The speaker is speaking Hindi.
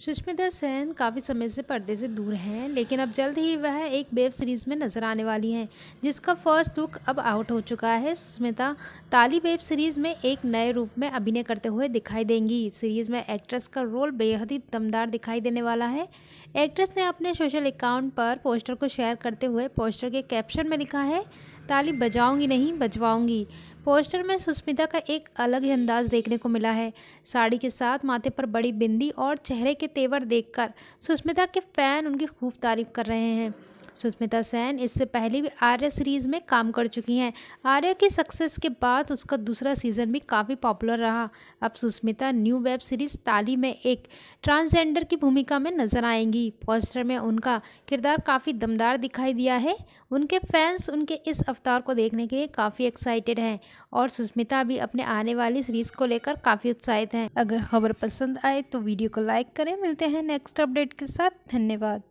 सुष्मिता सेन काफ़ी समय से पर्दे से दूर हैं लेकिन अब जल्द ही वह एक वेब सीरीज़ में नज़र आने वाली हैं जिसका फर्स्ट लुक अब आउट हो चुका है सुष्मिता ताली वेब सीरीज़ में एक नए रूप में अभिनय करते हुए दिखाई देंगी सीरीज़ में एक्ट्रेस का रोल बेहद ही दमदार दिखाई देने वाला है एक्ट्रेस ने अपने सोशल अकाउंट पर पोस्टर को शेयर करते हुए पोस्टर के कैप्शन में लिखा है ताली बजाऊंगी नहीं बजवाऊंगी पोस्टर में सुष्मिता का एक अलग ही अंदाज देखने को मिला है साड़ी के साथ माथे पर बड़ी बिंदी और चेहरे के तेवर देखकर सुष्मिता के फैन उनकी खूब तारीफ कर रहे हैं सुष्मिता सेन इससे पहले भी आर्या सीरीज़ में काम कर चुकी हैं आर्या के सक्सेस के बाद उसका दूसरा सीज़न भी काफ़ी पॉपुलर रहा अब सुष्मिता न्यू वेब सीरीज़ ताली में एक ट्रांसजेंडर की भूमिका में नजर आएंगी पोस्टर में उनका किरदार काफ़ी दमदार दिखाई दिया है उनके फैंस उनके इस अवतार को देखने के लिए काफ़ी एक्साइटेड हैं और सुष्मिता भी अपने आने वाली सीरीज़ को लेकर काफ़ी उत्साहित हैं अगर खबर पसंद आए तो वीडियो को लाइक करें मिलते हैं नेक्स्ट अपडेट के साथ धन्यवाद